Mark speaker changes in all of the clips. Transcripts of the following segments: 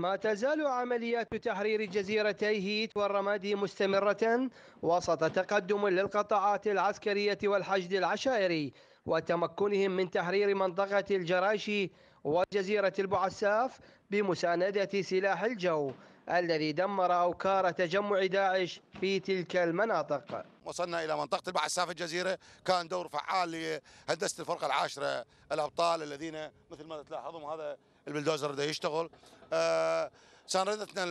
Speaker 1: ما تزال عمليات تحرير جزيرتي هيت والرمادي مستمرة وسط تقدم للقطاعات العسكرية والحشد العشائري وتمكنهم من تحرير منطقة الجراشي وجزيرة البعساف بمساندة سلاح الجو الذي دمر أوكار تجمع داعش في تلك المناطق
Speaker 2: وصلنا إلى منطقة البعساف الجزيرة كان دور فعال لهندسة الفرقة العاشرة الأبطال الذين مثل ما تلاحظون هذا البلدوزر بده يشتغل آه، ساندتنا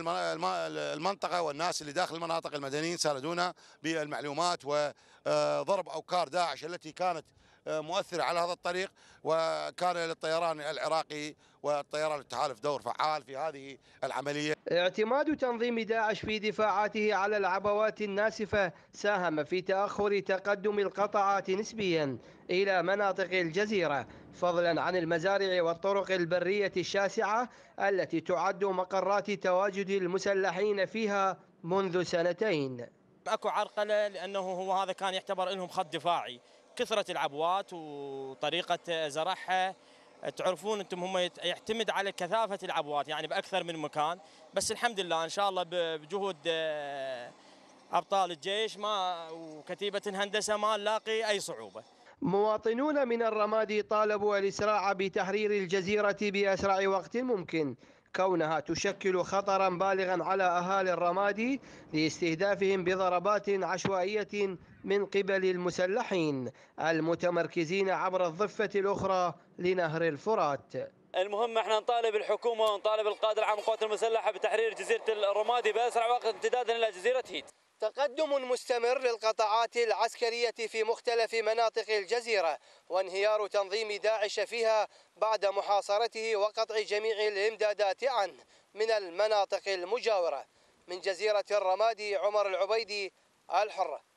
Speaker 2: المنطقه والناس اللي داخل المناطق المدنيين ساندونا بالمعلومات وضرب آه، اوكار داعش التي كانت آه، مؤثرة على هذا الطريق وكان للطيران العراقي والطيران التحالف دور فعال في هذه العملية
Speaker 1: اعتماد تنظيم داعش في دفاعاته على العبوات الناسفة ساهم في تأخر تقدم القطعات نسبيا إلى مناطق الجزيرة فضلا عن المزارع والطرق البرية الشاسعة التي تعد مقرات تواجد المسلحين فيها منذ سنتين
Speaker 3: اكو عرقله لانه هو هذا كان يعتبر لهم خط دفاعي كثره العبوات وطريقه زرعها تعرفون انتم هم يعتمد على كثافه العبوات يعني باكثر من مكان بس الحمد لله ان شاء الله بجهود آه، ابطال الجيش ما وكتيبه الهندسه ما نلاقي اي صعوبه
Speaker 1: مواطنون من الرمادي طالبوا الاسراع بتحرير الجزيره باسرع وقت ممكن كونها تشكل خطرا بالغا على أهالي الرمادي لاستهدافهم بضربات عشوائية من قبل المسلحين المتمركزين عبر الضفة الأخرى لنهر الفرات
Speaker 3: المهم احنا نطالب الحكومه ونطالب القائد العام للقوات المسلحه بتحرير جزيره الرمادي باسرع وقت امتدادا الى جزيره هيت.
Speaker 1: تقدم مستمر للقطاعات العسكرية في مختلف مناطق الجزيرة وانهيار تنظيم داعش فيها بعد محاصرته وقطع جميع الإمدادات عنه من المناطق المجاورة من جزيرة الرمادي عمر العبيدي الحرة